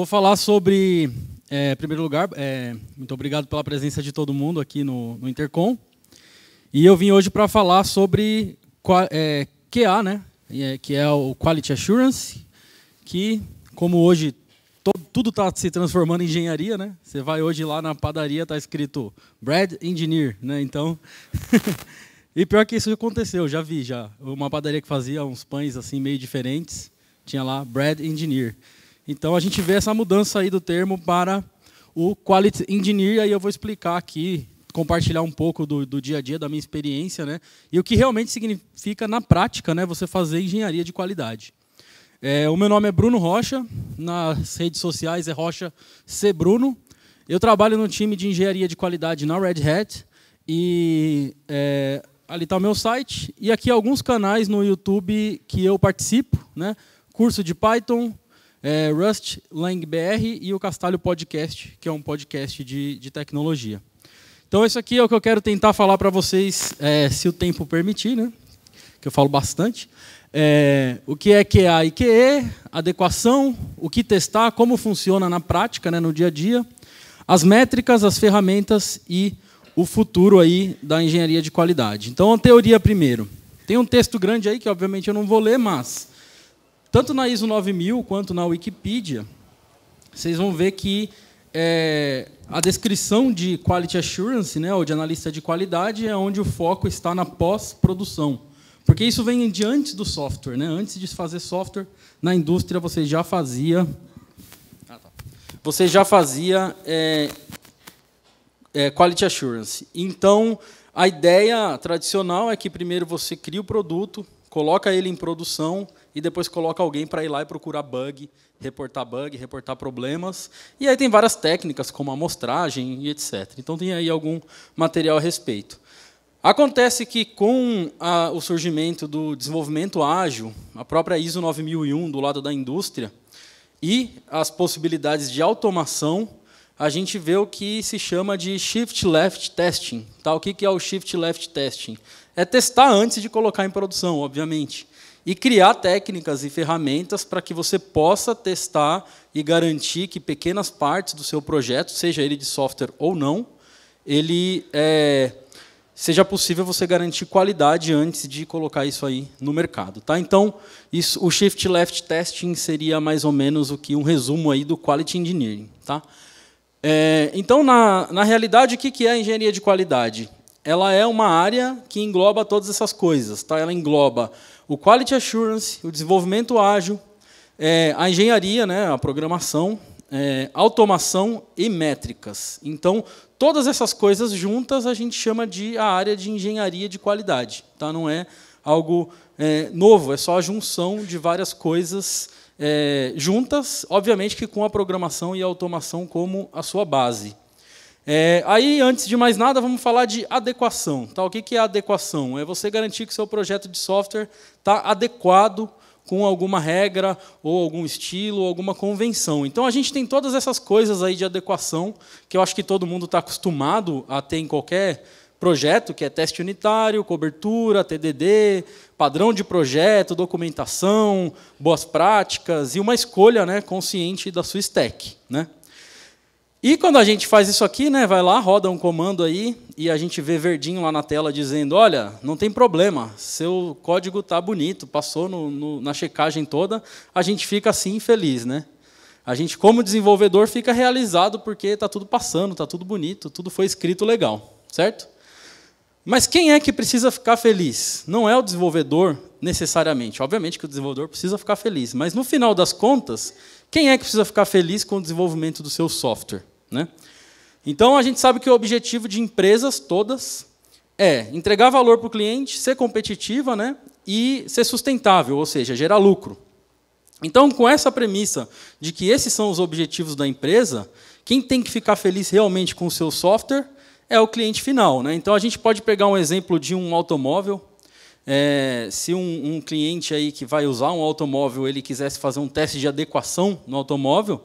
vou falar sobre, é, em primeiro lugar, é, muito obrigado pela presença de todo mundo aqui no, no Intercom. E eu vim hoje para falar sobre é, QA, né? É, que é o Quality Assurance, que, como hoje todo, tudo está se transformando em engenharia, né? Você vai hoje lá na padaria, está escrito Bread Engineer, né? Então, e pior que isso aconteceu, já vi já. Uma padaria que fazia uns pães assim meio diferentes, tinha lá Bread Engineer. Então a gente vê essa mudança aí do termo para o quality engineer, e aí eu vou explicar aqui, compartilhar um pouco do, do dia a dia, da minha experiência, né? E o que realmente significa na prática, né? Você fazer engenharia de qualidade. É, o meu nome é Bruno Rocha, nas redes sociais é Rocha C Bruno. Eu trabalho no time de engenharia de qualidade na Red Hat e é, ali está o meu site e aqui alguns canais no YouTube que eu participo, né? Curso de Python, é, Rust LangBR e o Castalho Podcast, que é um podcast de, de tecnologia. Então, isso aqui é o que eu quero tentar falar para vocês, é, se o tempo permitir, né? que eu falo bastante. É, o que é QA e QE, adequação, o que testar, como funciona na prática, né, no dia a dia, as métricas, as ferramentas e o futuro aí da engenharia de qualidade. Então, a teoria primeiro. Tem um texto grande aí que, obviamente, eu não vou ler, mas tanto na ISO 9000 quanto na Wikipedia, vocês vão ver que é, a descrição de quality assurance, né, ou de analista de qualidade, é onde o foco está na pós-produção. Porque isso vem de antes do software. Né? Antes de fazer software, na indústria você já fazia. Ah, tá. Você já fazia é, é, quality assurance. Então, a ideia tradicional é que primeiro você cria o produto, coloca ele em produção, e depois coloca alguém para ir lá e procurar bug, reportar bug, reportar problemas. E aí tem várias técnicas, como amostragem e etc. Então tem aí algum material a respeito. Acontece que com a, o surgimento do desenvolvimento ágil, a própria ISO 9001 do lado da indústria e as possibilidades de automação, a gente vê o que se chama de shift left testing. Tá? O que é o shift left testing? É testar antes de colocar em produção, obviamente e criar técnicas e ferramentas para que você possa testar e garantir que pequenas partes do seu projeto, seja ele de software ou não, ele é, seja possível você garantir qualidade antes de colocar isso aí no mercado, tá? Então, isso, o shift left testing seria mais ou menos o que um resumo aí do quality engineering, tá? É, então, na, na realidade, o que, é a engenharia de qualidade? Ela é uma área que engloba todas essas coisas, tá? Ela engloba o quality assurance, o desenvolvimento ágil, é, a engenharia, né, a programação, é, automação e métricas. Então, todas essas coisas juntas a gente chama de a área de engenharia de qualidade. Tá? Não é algo é, novo, é só a junção de várias coisas é, juntas, obviamente que com a programação e a automação como a sua base. É, aí, antes de mais nada, vamos falar de adequação. Tá? O que é adequação? É você garantir que seu projeto de software está adequado com alguma regra, ou algum estilo, ou alguma convenção. Então, a gente tem todas essas coisas aí de adequação, que eu acho que todo mundo está acostumado a ter em qualquer projeto, que é teste unitário, cobertura, TDD, padrão de projeto, documentação, boas práticas e uma escolha né, consciente da sua stack. Né? E quando a gente faz isso aqui, né, vai lá, roda um comando aí e a gente vê verdinho lá na tela dizendo: olha, não tem problema, seu código está bonito, passou no, no, na checagem toda, a gente fica assim feliz, né? A gente, como desenvolvedor, fica realizado porque está tudo passando, está tudo bonito, tudo foi escrito legal, certo? Mas quem é que precisa ficar feliz? Não é o desenvolvedor necessariamente. Obviamente que o desenvolvedor precisa ficar feliz, mas no final das contas, quem é que precisa ficar feliz com o desenvolvimento do seu software? Né? Então, a gente sabe que o objetivo de empresas todas é entregar valor para o cliente, ser competitiva né? e ser sustentável, ou seja, gerar lucro. Então, com essa premissa de que esses são os objetivos da empresa, quem tem que ficar feliz realmente com o seu software é o cliente final. Né? Então, a gente pode pegar um exemplo de um automóvel. É, se um, um cliente aí que vai usar um automóvel ele quisesse fazer um teste de adequação no automóvel,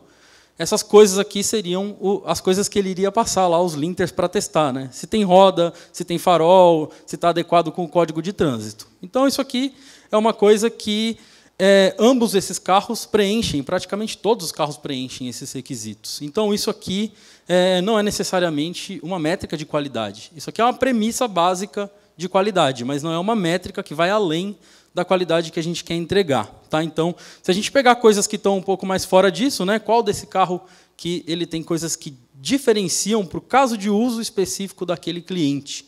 essas coisas aqui seriam o, as coisas que ele iria passar lá, os linters, para testar. Né? Se tem roda, se tem farol, se está adequado com o código de trânsito. Então, isso aqui é uma coisa que é, ambos esses carros preenchem, praticamente todos os carros preenchem esses requisitos. Então, isso aqui é, não é necessariamente uma métrica de qualidade. Isso aqui é uma premissa básica de qualidade, mas não é uma métrica que vai além da qualidade que a gente quer entregar. Tá? Então, se a gente pegar coisas que estão um pouco mais fora disso, né, qual desse carro que ele tem coisas que diferenciam para o caso de uso específico daquele cliente?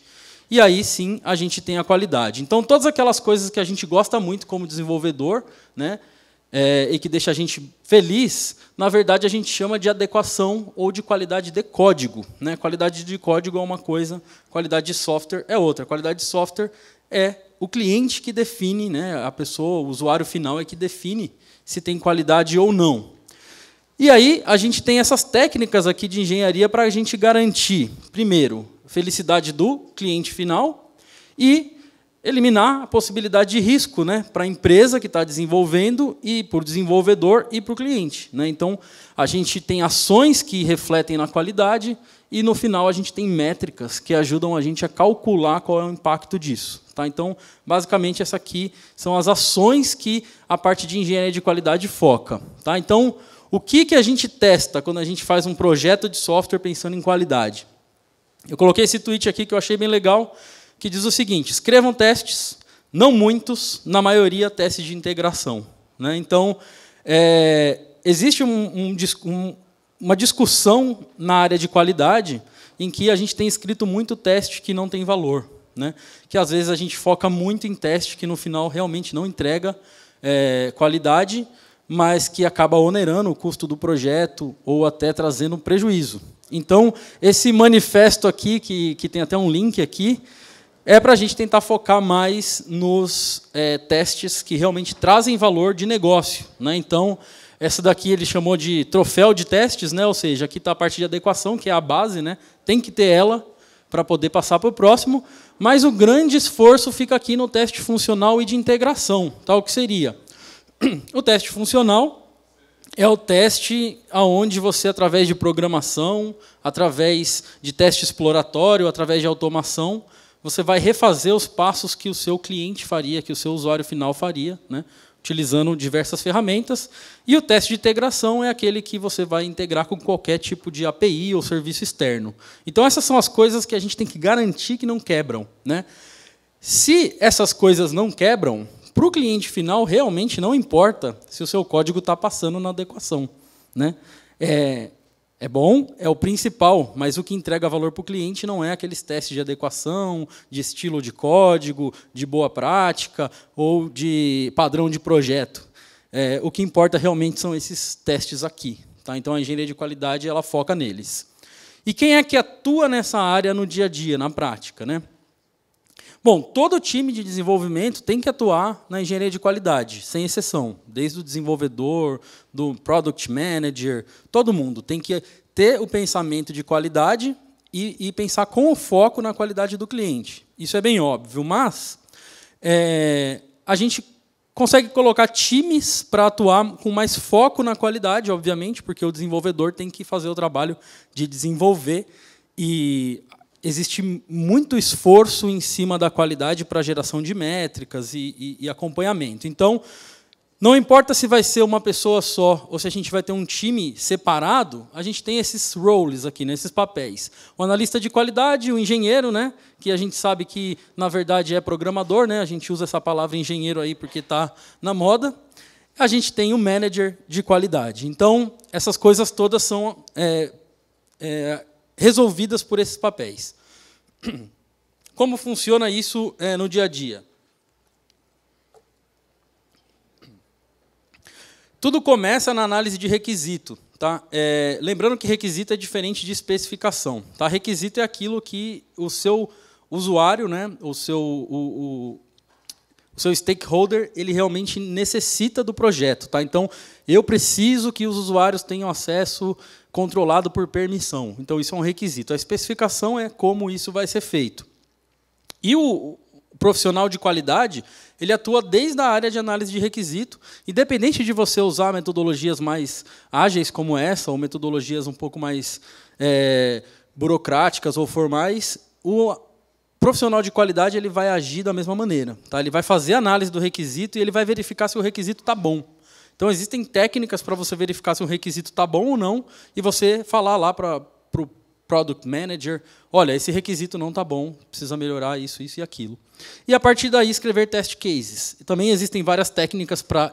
E aí sim a gente tem a qualidade. Então, todas aquelas coisas que a gente gosta muito como desenvolvedor, né, é, e que deixa a gente feliz, na verdade a gente chama de adequação ou de qualidade de código. Né? Qualidade de código é uma coisa, qualidade de software é outra. Qualidade de software é o cliente que define, né, a pessoa, o usuário final é que define se tem qualidade ou não. E aí a gente tem essas técnicas aqui de engenharia para a gente garantir, primeiro, a felicidade do cliente final e eliminar a possibilidade de risco né, para a empresa que está desenvolvendo e para o desenvolvedor e para o cliente. Né? Então, a gente tem ações que refletem na qualidade, e no final a gente tem métricas que ajudam a gente a calcular qual é o impacto disso. Tá? Então, basicamente, essa aqui são as ações que a parte de engenharia de qualidade foca. Tá? Então, o que, que a gente testa quando a gente faz um projeto de software pensando em qualidade? Eu coloquei esse tweet aqui que eu achei bem legal, que diz o seguinte: escrevam testes, não muitos, na maioria testes de integração. Né? Então, é, existe um, um, um uma discussão na área de qualidade em que a gente tem escrito muito teste que não tem valor. Né? Que às vezes a gente foca muito em teste que no final realmente não entrega é, qualidade, mas que acaba onerando o custo do projeto ou até trazendo prejuízo. Então, esse manifesto aqui, que, que tem até um link aqui, é para a gente tentar focar mais nos é, testes que realmente trazem valor de negócio. Né? Então, essa daqui ele chamou de troféu de testes, né? ou seja, aqui está a parte de adequação, que é a base, né? tem que ter ela para poder passar para o próximo, mas o grande esforço fica aqui no teste funcional e de integração, tal tá? que seria. O teste funcional é o teste aonde você, através de programação, através de teste exploratório, através de automação, você vai refazer os passos que o seu cliente faria, que o seu usuário final faria, né? utilizando diversas ferramentas. E o teste de integração é aquele que você vai integrar com qualquer tipo de API ou serviço externo. Então, essas são as coisas que a gente tem que garantir que não quebram. Né? Se essas coisas não quebram, para o cliente final, realmente não importa se o seu código está passando na adequação. Né? É, é bom, é o principal, mas o que entrega valor para o cliente não é aqueles testes de adequação, de estilo de código, de boa prática ou de padrão de projeto. É, o que importa realmente são esses testes aqui. Tá? Então a engenharia de qualidade ela foca neles. E quem é que atua nessa área no dia a dia, na prática? Né? Bom, todo time de desenvolvimento tem que atuar na engenharia de qualidade, sem exceção. Desde o desenvolvedor, do product manager, todo mundo tem que ter o pensamento de qualidade e, e pensar com o foco na qualidade do cliente. Isso é bem óbvio, mas é, a gente consegue colocar times para atuar com mais foco na qualidade, obviamente, porque o desenvolvedor tem que fazer o trabalho de desenvolver e existe muito esforço em cima da qualidade para geração de métricas e, e, e acompanhamento. Então, não importa se vai ser uma pessoa só ou se a gente vai ter um time separado, a gente tem esses roles aqui, né, esses papéis. O analista de qualidade, o engenheiro, né, que a gente sabe que na verdade é programador, né, a gente usa essa palavra engenheiro aí porque está na moda. A gente tem o manager de qualidade. Então, essas coisas todas são é, é, resolvidas por esses papéis. Como funciona isso é, no dia a dia? Tudo começa na análise de requisito. Tá? É, lembrando que requisito é diferente de especificação. Tá? Requisito é aquilo que o seu usuário, né, o, seu, o, o, o seu stakeholder, ele realmente necessita do projeto. Tá? Então, eu preciso que os usuários tenham acesso controlado por permissão. Então, isso é um requisito. A especificação é como isso vai ser feito. E o profissional de qualidade, ele atua desde a área de análise de requisito, independente de você usar metodologias mais ágeis como essa, ou metodologias um pouco mais é, burocráticas ou formais, o profissional de qualidade ele vai agir da mesma maneira. Tá? Ele vai fazer análise do requisito e ele vai verificar se o requisito está bom. Então, existem técnicas para você verificar se um requisito está bom ou não e você falar lá para o pro product manager: olha, esse requisito não está bom, precisa melhorar isso, isso e aquilo. E a partir daí, escrever test cases. Também existem várias técnicas para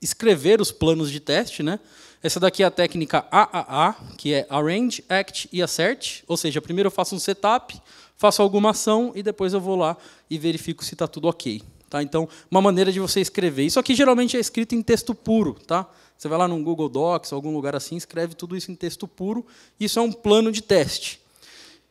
escrever os planos de teste, né? Essa daqui é a técnica AAA, que é Arrange, Act e Assert. Ou seja, primeiro eu faço um setup, faço alguma ação e depois eu vou lá e verifico se está tudo ok. Tá? Então, uma maneira de você escrever. Isso aqui geralmente é escrito em texto puro. Tá? Você vai lá no Google Docs, algum lugar assim, escreve tudo isso em texto puro. Isso é um plano de teste.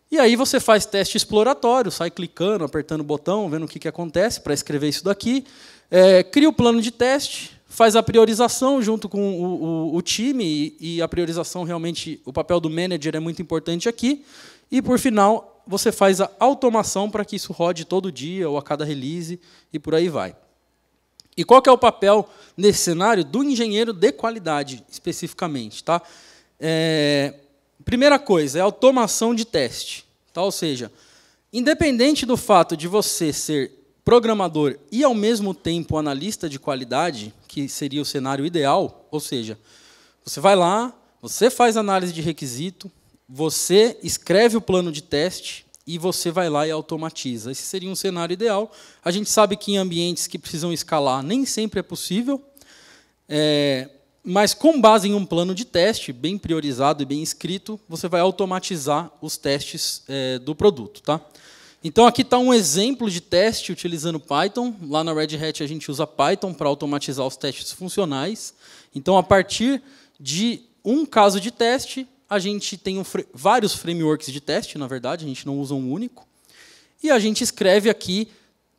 E aí você faz teste exploratório, sai clicando, apertando o botão, vendo o que, que acontece para escrever isso daqui. É, cria o plano de teste, faz a priorização junto com o, o, o time, e, e, a priorização realmente, o papel do manager é muito importante aqui. E, por final, você faz a automação para que isso rode todo dia ou a cada release e por aí vai. E qual é o papel nesse cenário do engenheiro de qualidade, especificamente? Tá? É, primeira coisa é automação de teste. Tá? Ou seja, independente do fato de você ser programador e, ao mesmo tempo, analista de qualidade, que seria o cenário ideal, ou seja, você vai lá, você faz análise de requisito, você escreve o plano de teste e você vai lá e automatiza. Esse seria um cenário ideal. A gente sabe que em ambientes que precisam escalar nem sempre é possível, é, mas com base em um plano de teste bem priorizado e bem escrito, você vai automatizar os testes é, do produto. Tá? Então aqui está um exemplo de teste utilizando Python. Lá na Red Hat a gente usa Python para automatizar os testes funcionais. Então a partir de um caso de teste, a gente tem um vários frameworks de teste, na verdade, a gente não usa um único. E a gente escreve aqui,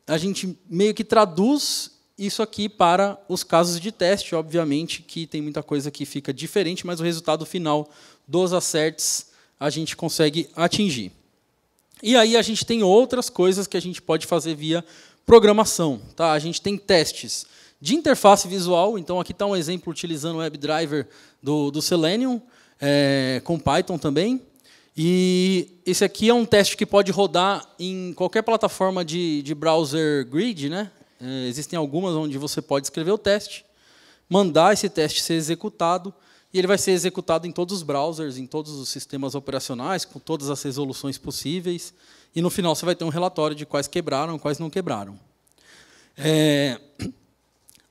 a gente meio que traduz isso aqui para os casos de teste. Obviamente que tem muita coisa que fica diferente, mas o resultado final dos acertes a gente consegue atingir. E aí a gente tem outras coisas que a gente pode fazer via programação. Tá? A gente tem testes de interface visual. Então, aqui está um exemplo utilizando o WebDriver do, do Selenium é, com Python também. E esse aqui é um teste que pode rodar em qualquer plataforma de, de browser grid. Né? É, existem algumas onde você pode escrever o teste, mandar esse teste ser executado, e ele vai ser executado em todos os browsers, em todos os sistemas operacionais, com todas as resoluções possíveis. E no final você vai ter um relatório de quais quebraram, quais não quebraram. É...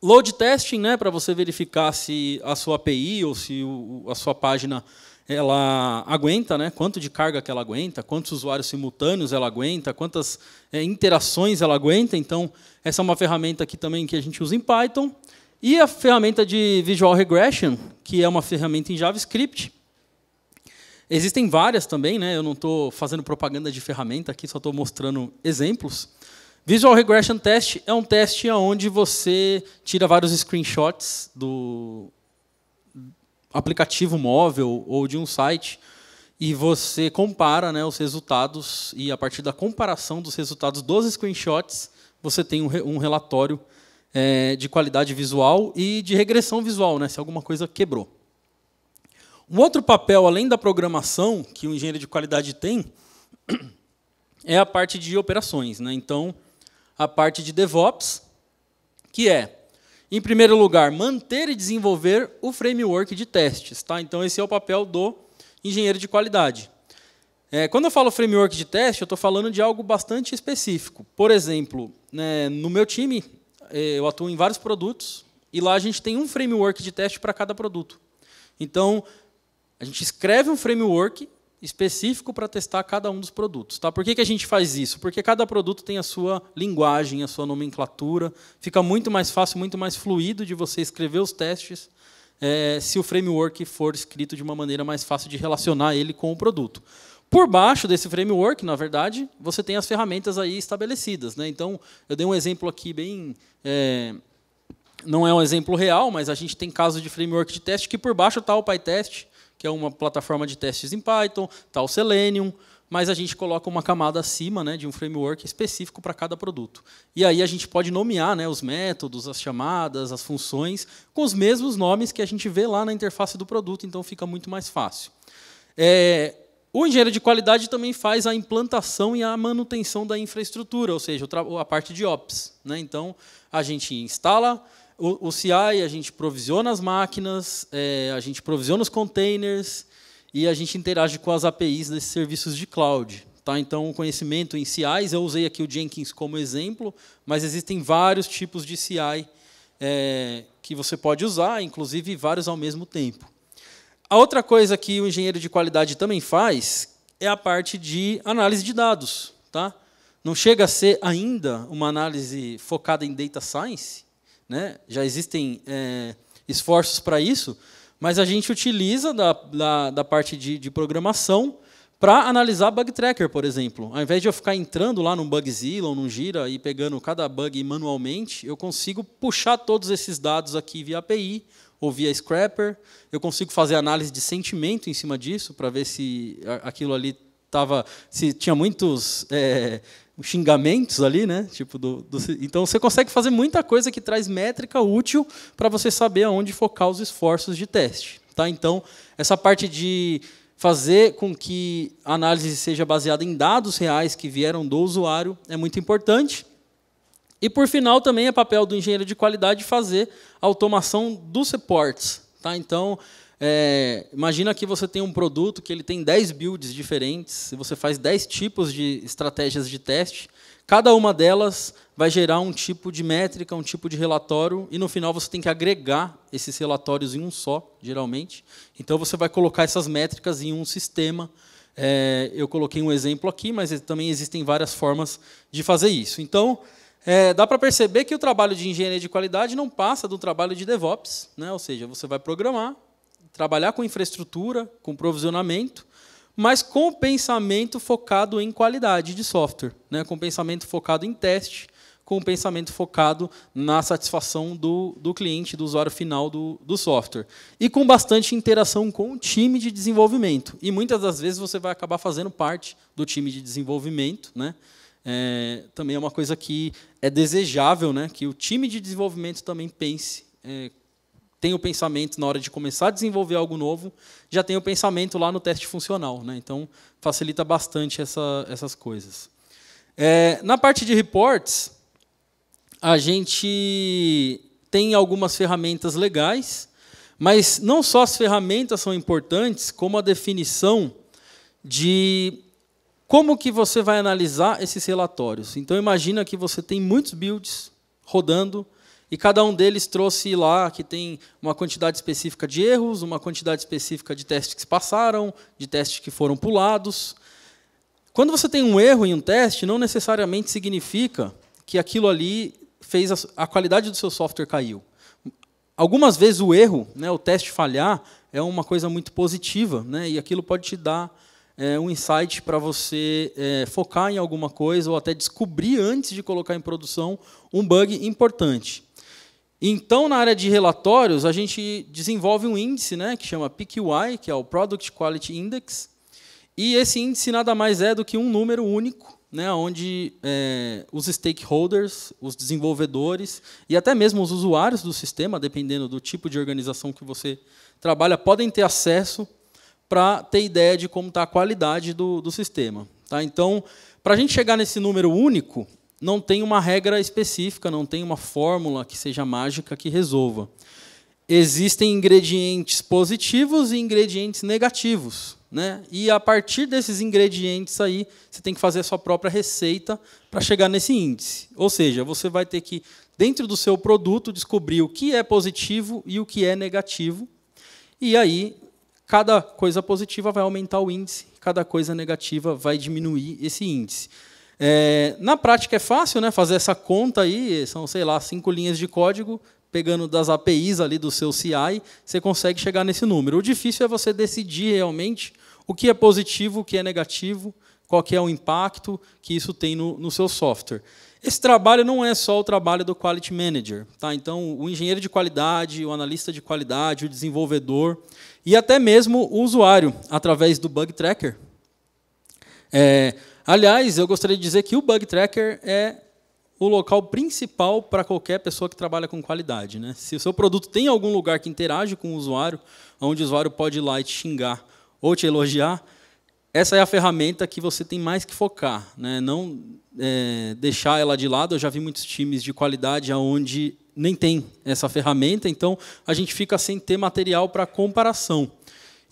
Load testing, né, para você verificar se a sua API ou se o, a sua página ela aguenta, né? Quanto de carga que ela aguenta, quantos usuários simultâneos ela aguenta, quantas é, interações ela aguenta. Então, essa é uma ferramenta aqui também que a gente usa em Python. E a ferramenta de Visual Regression, que é uma ferramenta em JavaScript. Existem várias também, né? Eu não estou fazendo propaganda de ferramenta aqui, só estou mostrando exemplos. Visual Regression Test é um teste onde você tira vários screenshots do aplicativo móvel ou de um site e você compara né, os resultados e a partir da comparação dos resultados dos screenshots você tem um, re um relatório é, de qualidade visual e de regressão visual, né, se alguma coisa quebrou. Um outro papel além da programação que o engenheiro de qualidade tem é a parte de operações, né? Então, a parte de DevOps, que é, em primeiro lugar, manter e desenvolver o framework de testes. Tá? Então, esse é o papel do engenheiro de qualidade. É, quando eu falo framework de teste, eu estou falando de algo bastante específico. Por exemplo, né, no meu time, é, eu atuo em vários produtos, e lá a gente tem um framework de teste para cada produto. Então, a gente escreve um framework específico para testar cada um dos produtos. Tá? Por que, que a gente faz isso? Porque cada produto tem a sua linguagem, a sua nomenclatura. Fica muito mais fácil, muito mais fluido de você escrever os testes é, se o framework for escrito de uma maneira mais fácil de relacionar ele com o produto. Por baixo desse framework, na verdade, você tem as ferramentas aí estabelecidas. Né? Então, eu dei um exemplo aqui bem. É, não é um exemplo real, mas a gente tem casos de framework de teste que por baixo está o PyTest, que é uma plataforma de testes em Python, tal Selenium, mas a gente coloca uma camada acima né, de um framework específico para cada produto. E aí a gente pode nomear né, os métodos, as chamadas, as funções, com os mesmos nomes que a gente vê lá na interface do produto, então fica muito mais fácil. É, o engenheiro de qualidade também faz a implantação e a manutenção da infraestrutura, ou seja, a parte de ops. Né? Então, a gente instala, o, o CI a gente provisiona as máquinas, é, a gente provisiona os containers e a gente interage com as APIs desses serviços de cloud. Tá? Então, o conhecimento em CIs, eu usei aqui o Jenkins como exemplo, mas existem vários tipos de CI é, que você pode usar, inclusive vários ao mesmo tempo. A outra coisa que o engenheiro de qualidade também faz é a parte de análise de dados. Tá? Não chega a ser ainda uma análise focada em data science, né? já existem é, esforços para isso, mas a gente utiliza da, da, da parte de, de programação para analisar bug tracker, por exemplo. Ao invés de eu ficar entrando lá num bugzilla ou num gira e pegando cada bug manualmente, eu consigo puxar todos esses dados aqui via API ou via scrapper. Eu consigo fazer análise de sentimento em cima disso para ver se aquilo ali estava, se tinha muitos é, os xingamentos ali, né? Tipo do, do, então você consegue fazer muita coisa que traz métrica útil para você saber aonde focar os esforços de teste. Tá? Então, essa parte de fazer com que a análise seja baseada em dados reais que vieram do usuário é muito importante. E por final também é papel do engenheiro de qualidade fazer a automação dos reports, tá? Então, é, imagina que você tem um produto que ele tem 10 builds diferentes, e você faz 10 tipos de estratégias de teste. Cada uma delas vai gerar um tipo de métrica, um tipo de relatório, e no final você tem que agregar esses relatórios em um só, geralmente. Então você vai colocar essas métricas em um sistema. É, eu coloquei um exemplo aqui, mas também existem várias formas de fazer isso. Então, é, dá para perceber que o trabalho de engenharia de qualidade não passa do trabalho de DevOps, né? ou seja, você vai programar, trabalhar com infraestrutura, com provisionamento, mas com o pensamento focado em qualidade de software, né? com o pensamento focado em teste, com o pensamento focado na satisfação do, do cliente, do usuário final do, do software. E com bastante interação com o time de desenvolvimento. E muitas das vezes você vai acabar fazendo parte do time de desenvolvimento. Né? É, também é uma coisa que é desejável né? que o time de desenvolvimento também pense é, tem o pensamento na hora de começar a desenvolver algo novo, já tem o pensamento lá no teste funcional. Né? Então, facilita bastante essa, essas coisas. É, na parte de reports, a gente tem algumas ferramentas legais, mas não só as ferramentas são importantes, como a definição de como que você vai analisar esses relatórios. Então, imagina que você tem muitos builds rodando, e cada um deles trouxe lá que tem uma quantidade específica de erros, uma quantidade específica de testes que passaram, de testes que foram pulados. Quando você tem um erro em um teste, não necessariamente significa que aquilo ali fez a, a qualidade do seu software caiu. Algumas vezes o erro, né, o teste falhar, é uma coisa muito positiva, né, e aquilo pode te dar é, um insight para você é, focar em alguma coisa ou até descobrir antes de colocar em produção um bug importante. Então, na área de relatórios, a gente desenvolve um índice né, que chama PQI, que é o Product Quality Index. E esse índice nada mais é do que um número único, né, onde é, os stakeholders, os desenvolvedores e até mesmo os usuários do sistema, dependendo do tipo de organização que você trabalha, podem ter acesso para ter ideia de como está a qualidade do, do sistema. Tá? Então, para a gente chegar nesse número único, não tem uma regra específica, não tem uma fórmula que seja mágica que resolva. Existem ingredientes positivos e ingredientes negativos. Né? E a partir desses ingredientes aí, você tem que fazer a sua própria receita para chegar nesse índice. Ou seja, você vai ter que, dentro do seu produto, descobrir o que é positivo e o que é negativo. E aí, cada coisa positiva vai aumentar o índice, cada coisa negativa vai diminuir esse índice. É, na prática é fácil né, fazer essa conta aí, são, sei lá, cinco linhas de código, pegando das APIs ali do seu CI, você consegue chegar nesse número. O difícil é você decidir realmente o que é positivo, o que é negativo, qual que é o impacto que isso tem no, no seu software. Esse trabalho não é só o trabalho do quality manager, tá? Então, o engenheiro de qualidade, o analista de qualidade, o desenvolvedor e até mesmo o usuário através do bug tracker. É, Aliás, eu gostaria de dizer que o Bug Tracker é o local principal para qualquer pessoa que trabalha com qualidade. Né? Se o seu produto tem algum lugar que interage com o usuário, onde o usuário pode ir lá e te xingar ou te elogiar, essa é a ferramenta que você tem mais que focar. Né? Não é, deixar ela de lado. Eu já vi muitos times de qualidade onde nem tem essa ferramenta, então a gente fica sem ter material para comparação.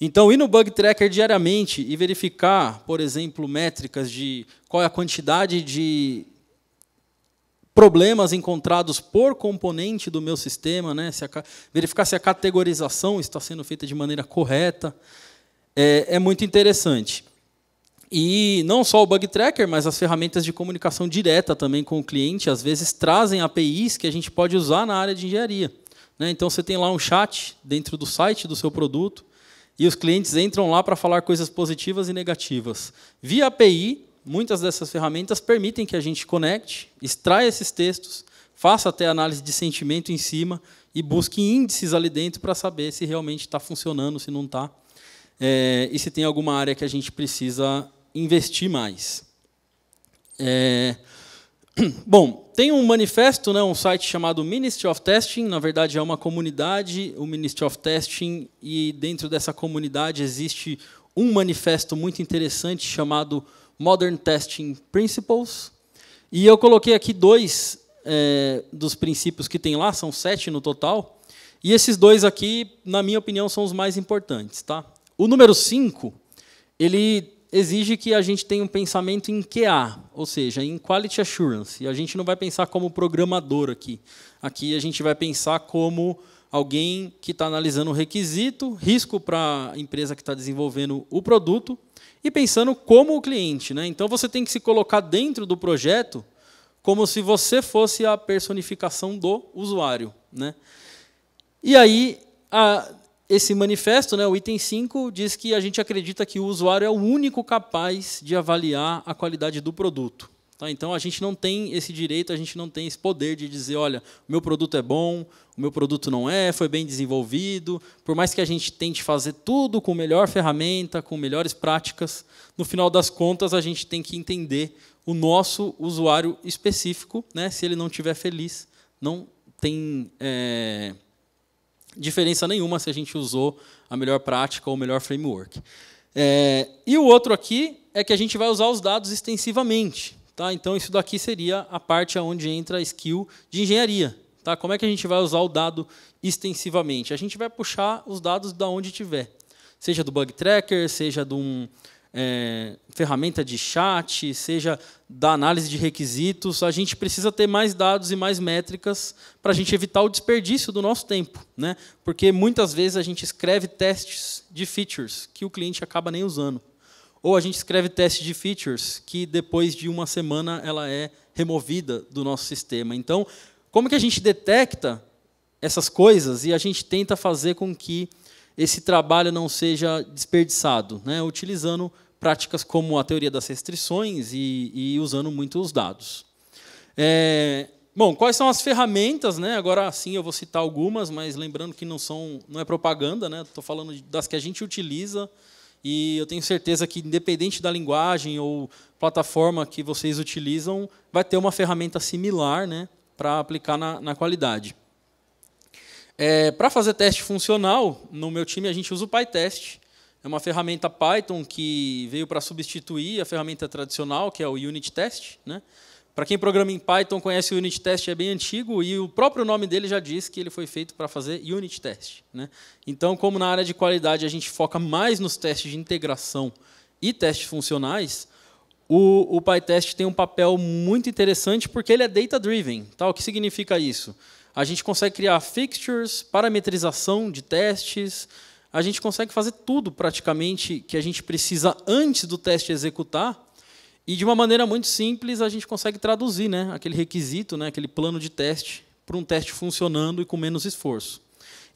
Então, ir no bug tracker diariamente e verificar, por exemplo, métricas de qual é a quantidade de problemas encontrados por componente do meu sistema, né? Se a, verificar se a categorização está sendo feita de maneira correta, é, é muito interessante. E não só o bug tracker, mas as ferramentas de comunicação direta também com o cliente, às vezes trazem APIs que a gente pode usar na área de engenharia. Né? Então você tem lá um chat dentro do site do seu produto, e os clientes entram lá para falar coisas positivas e negativas. Via API, muitas dessas ferramentas permitem que a gente conecte, extraia esses textos, faça até análise de sentimento em cima e busque índices ali dentro para saber se realmente está funcionando, se não está, é, e se tem alguma área que a gente precisa investir mais. É, Bom, tem um manifesto, né, um site chamado Ministry of Testing. Na verdade, é uma comunidade, o Ministry of Testing, e dentro dessa comunidade existe um manifesto muito interessante chamado Modern Testing Principles. E eu coloquei aqui dois é, dos princípios que tem lá, são sete no total. E esses dois aqui, na minha opinião, são os mais importantes. Tá? O número cinco, ele exige que a gente tenha um pensamento em QA, ou seja, em Quality Assurance. E a gente não vai pensar como programador aqui. Aqui a gente vai pensar como alguém que está analisando o requisito, risco para a empresa que está desenvolvendo o produto e pensando como o cliente. Né? Então você tem que se colocar dentro do projeto como se você fosse a personificação do usuário. Né? E aí, a, esse manifesto, né, o item 5, diz que a gente acredita que o usuário é o único capaz de avaliar a qualidade do produto. Tá? Então, a gente não tem esse direito, a gente não tem esse poder de dizer, olha, o meu produto é bom, o meu produto não é, foi bem desenvolvido. Por mais que a gente tente fazer tudo com melhor ferramenta, com melhores práticas, no final das contas, a gente tem que entender o nosso usuário específico. Né? Se ele não estiver feliz, não tem... É diferença nenhuma se a gente usou a melhor prática ou o melhor framework. É, e o outro aqui é que a gente vai usar os dados extensivamente. Tá? Então, isso daqui seria a parte onde entra a skill de engenharia. Tá? Como é que a gente vai usar o dado extensivamente? A gente vai puxar os dados da onde tiver. Seja do bug tracker, seja de um, é, ferramenta de chat, seja da análise de requisitos, a gente precisa ter mais dados e mais métricas para a gente evitar o desperdício do nosso tempo. Né? Porque muitas vezes a gente escreve testes de features que o cliente acaba nem usando. Ou a gente escreve testes de features que depois de uma semana ela é removida do nosso sistema. Então, como que a gente detecta essas coisas e a gente tenta fazer com que esse trabalho não seja desperdiçado, né? utilizando práticas como a teoria das restrições e, e usando muito os dados. É, bom, quais são as ferramentas? Né? Agora sim eu vou citar algumas, mas lembrando que não, são, não é propaganda, estou né? falando das que a gente utiliza. E eu tenho certeza que, independente da linguagem ou plataforma que vocês utilizam, vai ter uma ferramenta similar né, para aplicar na, na, qualidade. É, Para fazer teste funcional, no meu time a gente usa o PyTest. É uma ferramenta Python que veio para substituir a ferramenta tradicional, que é o unit test. Né? Para quem programa em Python, conhece o unit test, é bem antigo, e o próprio nome dele já diz que ele foi feito para fazer unit test. Né? Então, como na área de qualidade a gente foca mais nos testes de integração e testes funcionais, o, o PyTest tem um papel muito interessante porque ele é data-driven. Tá? O que significa isso? Isso a gente consegue criar fixtures, parametrização de testes, a gente consegue fazer tudo praticamente que a gente precisa antes do teste executar. E de uma maneira muito simples, a gente consegue traduzir né, aquele requisito, né, aquele plano de teste, para um teste funcionando e com menos esforço.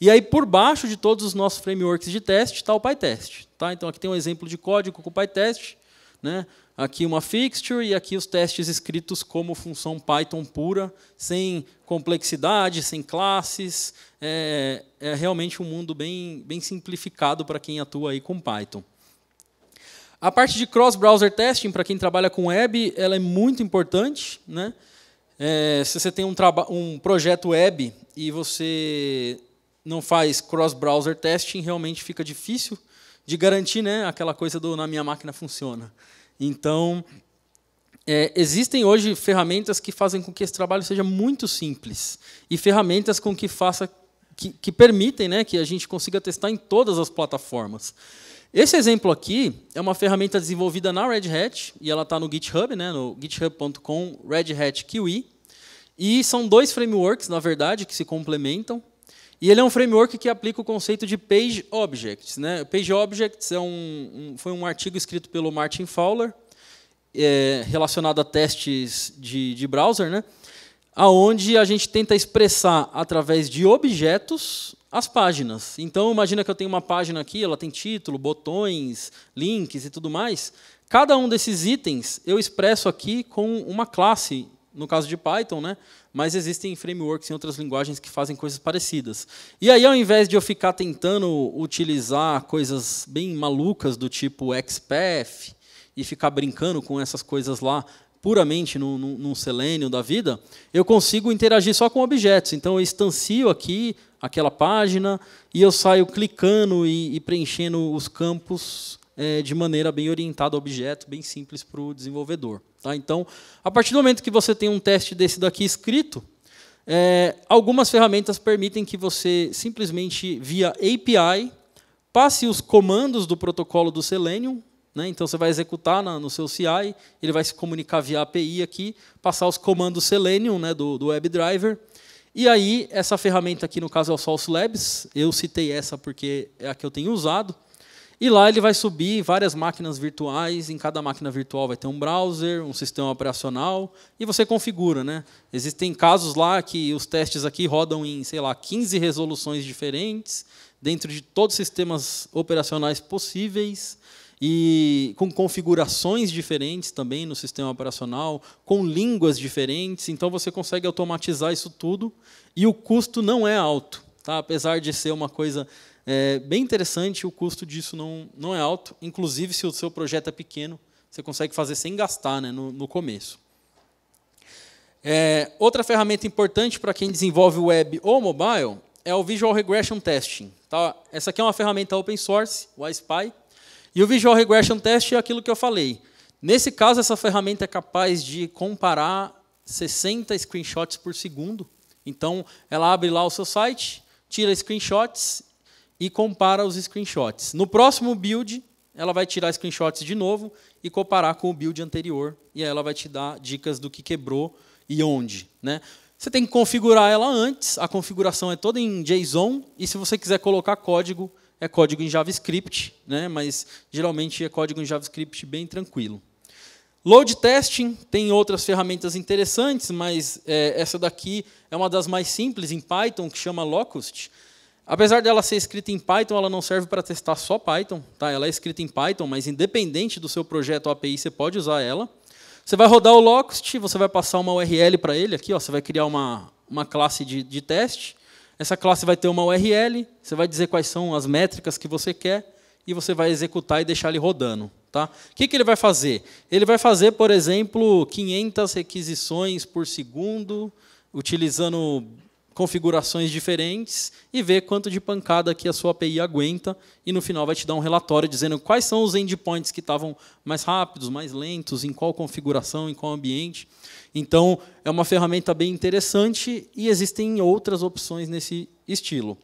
E aí, por baixo de todos os nossos frameworks de teste, está o PyTest. Tá? Então, aqui tem um exemplo de código com o PyTest. Né? aqui uma fixture e aqui os testes escritos como função Python pura, sem complexidade, sem classes. É, é realmente um mundo bem, bem simplificado para quem atua aí com Python. A parte de cross-browser testing, para quem trabalha com web, ela é muito importante. Né? É, se você tem um, um projeto web e você não faz cross-browser testing, realmente fica difícil de garantir né, aquela coisa do na minha máquina funciona. Então, é, existem hoje ferramentas que fazem com que esse trabalho seja muito simples e ferramentas com que faça que, que permitem né, que a gente consiga testar em todas as plataformas. Esse exemplo aqui é uma ferramenta desenvolvida na Red Hat e ela está no GitHub, né, no github.com Red Hat QE. E são dois frameworks, na verdade, que se complementam. E ele é um framework que aplica o conceito de Page Objects. Né? Page Objects é um, um, foi um artigo escrito pelo Martin Fowler, é, relacionado a testes de, de browser, né? aonde a gente tenta expressar através de objetos as páginas. Então, imagina que eu tenho uma página aqui, ela tem título, botões, links e tudo mais. Cada um desses itens eu expresso aqui com uma classe, no caso de Python, né? mas existem frameworks em outras linguagens que fazem coisas parecidas. E aí, ao invés de eu ficar tentando utilizar coisas bem malucas do tipo XPath e ficar brincando com essas coisas lá puramente num, num selênio da vida, eu consigo interagir só com objetos. Então, eu instancio aqui aquela página e eu saio clicando e, e preenchendo os campos é, de maneira bem orientada ao objeto, bem simples para o desenvolvedor. Tá? Então, a partir do momento que você tem um teste desse daqui escrito, é, algumas ferramentas permitem que você simplesmente via API passe os comandos do protocolo do Selenium. Né? Então você vai executar na, no seu CI, ele vai se comunicar via API aqui, passar os comandos Selenium né, do, do WebDriver. E aí, essa ferramenta aqui, no caso, é o Source Labs. Eu citei essa porque é a que eu tenho usado. E lá ele vai subir várias máquinas virtuais, em cada máquina virtual vai ter um browser, um sistema operacional, e você configura. Né? Existem casos lá que os testes aqui rodam em, sei lá, 15 resoluções diferentes, dentro de todos os sistemas operacionais possíveis, e com configurações diferentes também no sistema operacional, com línguas diferentes, então você consegue automatizar isso tudo, e o custo não é alto. Tá? Apesar de ser uma coisa é bem interessante, o custo disso não, não é alto. Inclusive, se o seu projeto é pequeno, você consegue fazer sem gastar né, no, no começo. É, outra ferramenta importante para quem desenvolve web ou mobile é o Visual Regression Testing. Tá? Essa aqui é uma ferramenta open source, o iSpy. E o Visual Regression Test é aquilo que eu falei. Nesse caso, essa ferramenta é capaz de comparar 60 screenshots por segundo. Então, ela abre lá o seu site, tira screenshots e compara os screenshots. No próximo build, ela vai tirar screenshots de novo e comparar com o build anterior. E aí ela vai te dar dicas do que quebrou e onde. Né? Você tem que configurar ela antes. A configuração é toda em JSON. E se você quiser colocar código, é código em JavaScript. Né? Mas geralmente é código em JavaScript bem tranquilo. Load testing tem outras ferramentas interessantes, mas é, essa daqui é uma das mais simples em Python, que chama Locust Apesar dela ser escrita em Python, ela não serve para testar só Python. Tá? Ela é escrita em Python, mas independente do seu projeto ou API, você pode usar ela. Você vai rodar o Locust, você vai passar uma URL para ele aqui, ó, você vai criar uma, uma classe de, de teste. Essa classe vai ter uma URL, você vai dizer quais são as métricas que você quer e você vai executar e deixar ele rodando. Tá? O que, que ele vai fazer? Ele vai fazer, por exemplo, 500 requisições por segundo, utilizando configurações diferentes e ver quanto de pancada que a sua API aguenta e no final vai te dar um relatório dizendo quais são os endpoints que estavam mais rápidos, mais lentos, em qual configuração, em qual ambiente. Então, é uma ferramenta bem interessante e existem outras opções nesse estilo.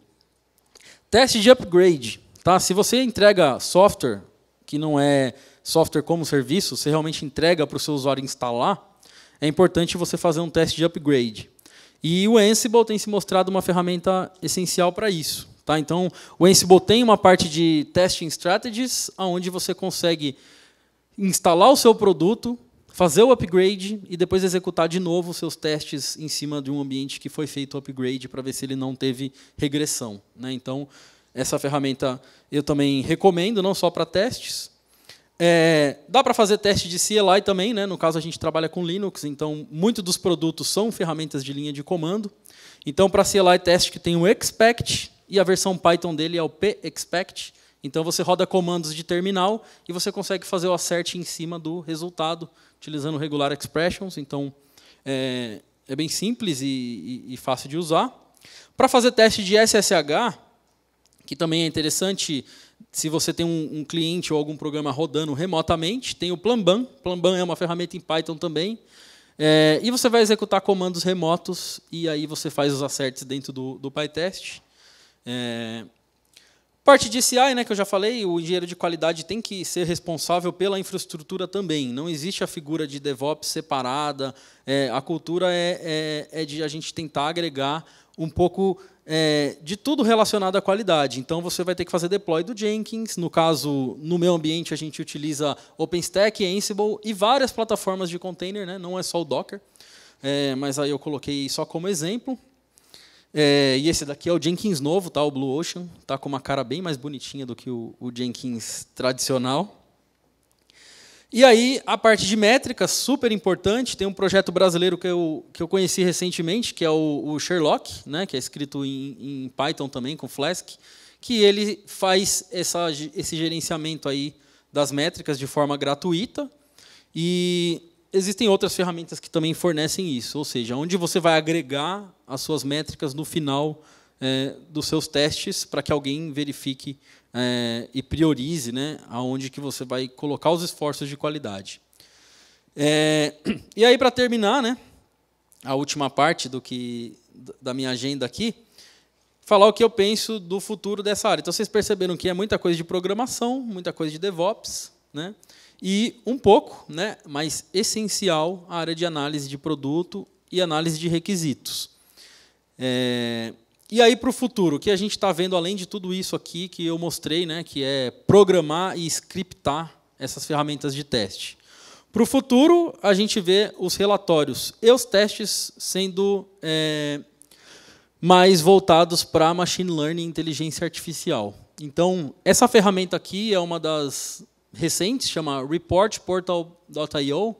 Teste de upgrade. Tá? Se você entrega software que não é software como serviço, você realmente entrega para o seu usuário instalar, é importante você fazer um teste de upgrade. E o Ansible tem se mostrado uma ferramenta essencial para isso. Tá? Então, o Ansible tem uma parte de testing strategies, onde você consegue instalar o seu produto, fazer o upgrade e depois executar de novo os seus testes em cima de um ambiente que foi feito o upgrade para ver se ele não teve regressão. Né? Então, essa ferramenta eu também recomendo, não só para testes, é, dá para fazer teste de CLI também, né? no caso a gente trabalha com Linux, então muitos dos produtos são ferramentas de linha de comando. Então, para CLI teste que tem o expect e a versão Python dele é o p-expect. Então, você roda comandos de terminal e você consegue fazer o assert em cima do resultado, utilizando regular expressions. Então, é, é bem simples e, e, e fácil de usar. Para fazer teste de SSH, que também é interessante se você tem um, um, cliente ou algum programa rodando remotamente, tem o Planban. Planban é uma ferramenta em Python também. É, e você vai executar comandos remotos e aí você faz os acertes dentro do, do PyTest. É, parte de CI, né, que eu já falei, o engenheiro de qualidade tem que ser responsável pela infraestrutura também. Não existe a figura de DevOps separada. É, a cultura é, é, é de a gente tentar agregar um pouco é, de tudo relacionado à qualidade. Então, você vai ter que fazer deploy do Jenkins. No caso, no meu ambiente, a gente utiliza OpenStack, Ansible e várias plataformas de container, né? não é só o Docker. É, mas aí eu coloquei só como exemplo. É, e esse daqui é o Jenkins novo, tá? o Blue Ocean. Está com uma cara bem mais bonitinha do que o, o Jenkins tradicional. E aí, a parte de métricas, super importante, tem um projeto brasileiro que eu, que eu conheci recentemente, que é o, o Sherlock, né, que é escrito em, em, Python também, com Flask, que ele faz essa, esse gerenciamento aí das métricas de forma gratuita. E existem outras ferramentas que também fornecem isso, ou seja, onde você vai agregar as suas métricas no final é, dos seus testes para que alguém verifique é, e priorize né, aonde que você vai colocar os esforços de qualidade. É, e aí, para terminar, né, a última parte do que da minha agenda aqui, falar o que eu penso do futuro dessa área. Então, vocês perceberam que é muita coisa de programação, muita coisa de DevOps, né? e um pouco, né, mas essencial, a área de análise de produto e análise de requisitos. É, e aí para o futuro, o que a gente está vendo além de tudo isso aqui que eu mostrei, né, que é programar e scriptar essas ferramentas de teste. Para o futuro, a gente vê os relatórios e os testes sendo é, mais voltados para machine learning e inteligência artificial. Então, essa ferramenta aqui é uma das recentes, chama reportportal.io.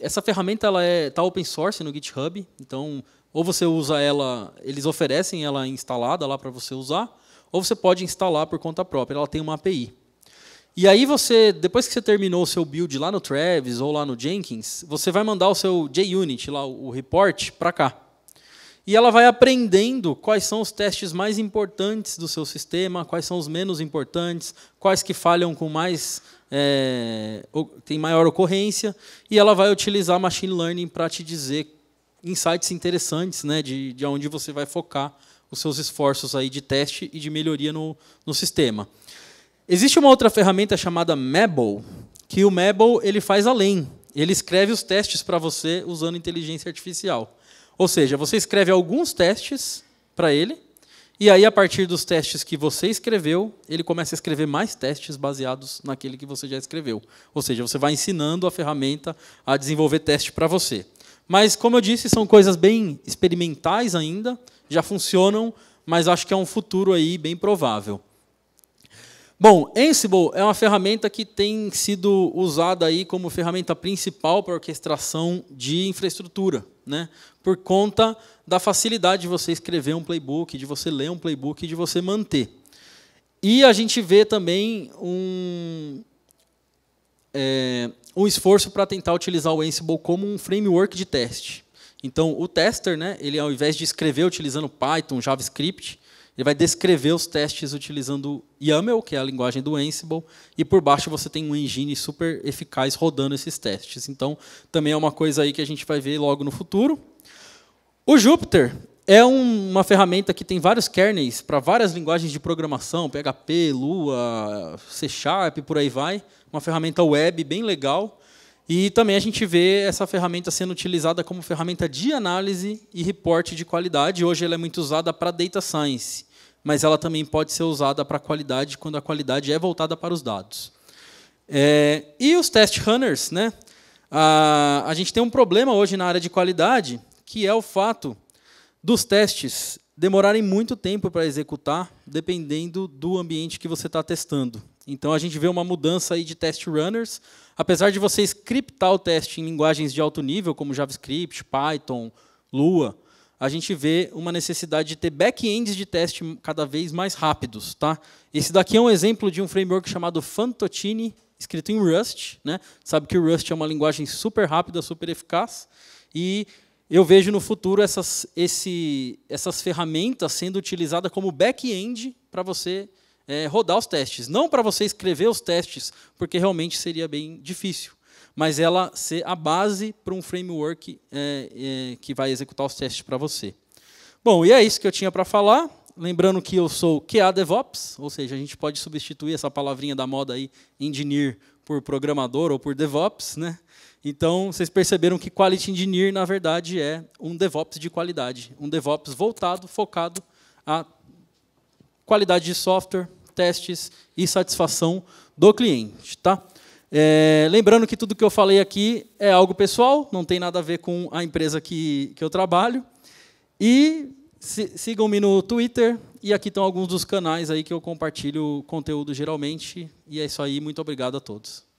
Essa ferramenta ela é tá open source no GitHub, então ou você usa ela, eles oferecem ela instalada lá para você usar, ou você pode instalar por conta própria. Ela tem uma API. E aí você, depois que você terminou o seu build lá no Travis ou lá no Jenkins, você vai mandar o seu JUnit, lá o report, para cá. E ela vai aprendendo quais são os testes mais importantes do seu sistema, quais são os menos importantes, quais que falham com mais é, tem maior ocorrência, e ela vai utilizar machine learning para te dizer insights interessantes né, de, de onde você vai focar os seus esforços aí de teste e de melhoria no, no sistema. Existe uma outra ferramenta chamada Mabel, que o Mabel ele faz além. Ele escreve os testes para você usando inteligência artificial. Ou seja, você escreve alguns testes para ele, e aí, a partir dos testes que você escreveu, ele começa a escrever mais testes baseados naquele que você já escreveu. Ou seja, você vai ensinando a ferramenta a desenvolver teste para você. Mas, como eu disse, são coisas bem experimentais ainda, já funcionam, mas acho que é um futuro aí bem provável. Bom, Ansible é uma ferramenta que tem sido usada aí como ferramenta principal para orquestração de infraestrutura, né? Por conta da facilidade de você escrever um playbook, de você ler um playbook, de você manter. E a gente vê também um, é, um esforço para tentar utilizar o Ansible como um framework de teste. Então, o tester, né, ele ao invés de escrever utilizando Python, JavaScript, ele vai descrever os testes utilizando YAML, que é a linguagem do Ansible, e por baixo você tem um engine super eficaz rodando esses testes. Então, também é uma coisa aí que a gente vai ver logo no futuro. O Jupyter é uma ferramenta que tem vários kernels para várias linguagens de programação, PHP, Lua, C Sharp, por aí vai. Uma ferramenta web bem legal. E também a gente vê essa ferramenta sendo utilizada como ferramenta de análise e reporte de qualidade. Hoje ela é muito usada para data science, mas ela também pode ser usada para qualidade quando a qualidade é voltada para os dados. É, e os test runners, né? A, a gente tem um problema hoje na área de qualidade, que é o fato dos testes demorarem muito tempo para executar, dependendo do ambiente que você está testando. Então a gente vê uma mudança aí de test runners. Apesar de você scriptar o teste em linguagens de alto nível, como JavaScript, Python, Lua, a gente vê uma necessidade de ter backends de teste cada vez mais rápidos. Tá? Esse daqui é um exemplo de um framework chamado Fantotini, escrito em Rust. Né? Sabe que o Rust é uma linguagem super rápida, super eficaz. E eu vejo no futuro essas, esse, essas ferramentas sendo utilizadas como back-end para você é, rodar os testes. Não para você escrever os testes, porque realmente seria bem difícil. Mas ela ser a base para um framework é, é, que vai executar os testes para você. Bom, e é isso que eu tinha para falar. Lembrando que eu sou QA DevOps, ou seja, a gente pode substituir essa palavrinha da moda aí, engineer, por programador ou por DevOps, né? Então, vocês perceberam que Quality Engineer, na verdade, é um DevOps de qualidade. Um DevOps voltado, focado à qualidade de software, testes e satisfação do cliente. Tá? É, lembrando que tudo que eu falei aqui é algo pessoal, não tem nada a ver com a empresa que, que eu trabalho. E sigam-me no Twitter, e aqui estão alguns dos canais aí que eu compartilho conteúdo geralmente. E é isso aí. Muito obrigado a todos.